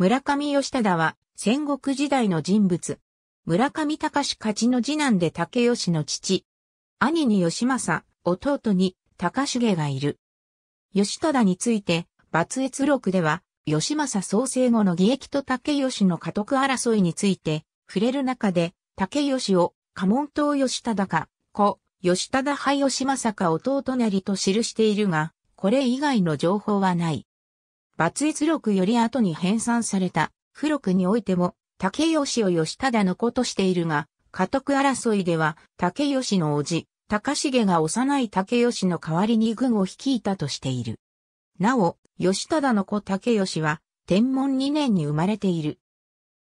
村上義忠は戦国時代の人物。村上隆勝の次男で武吉の父。兄に義政、弟に隆重がいる。義忠について、抜越録では、義政創生後の義役と武吉の家督争いについて、触れる中で、武吉を、家門党義忠か、子、義忠派義政か弟なりと記しているが、これ以外の情報はない。抜越録より後に編纂された、付録においても、竹吉を吉忠の子としているが、家督争いでは、竹吉の叔父、高重が幼い竹吉の代わりに軍を率いたとしている。なお、吉忠の子竹吉は、天文2年に生まれている。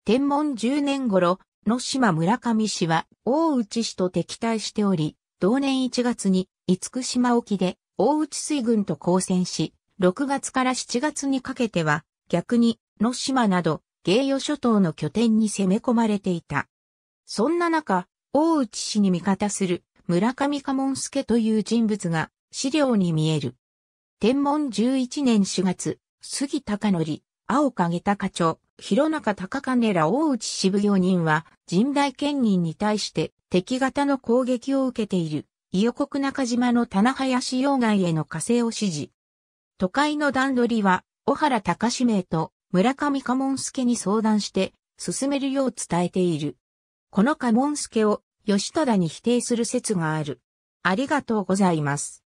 天文10年頃、野島村上氏は、大内氏と敵対しており、同年1月に、五福島沖で、大内水軍と交戦し、6月から7月にかけては、逆に、野島など、芸与諸島の拠点に攻め込まれていた。そんな中、大内氏に味方する村上家門助という人物が資料に見える。天文11年4月、杉隆則、青影高町、広中隆金ら大内支部行人は、神代県人に対して敵型の攻撃を受けている、伊予国中島の棚林溶岩への加勢を指示。都会の段取りは、小原隆史名と村上家門助に相談して、進めるよう伝えている。この家門助を、吉忠に否定する説がある。ありがとうございます。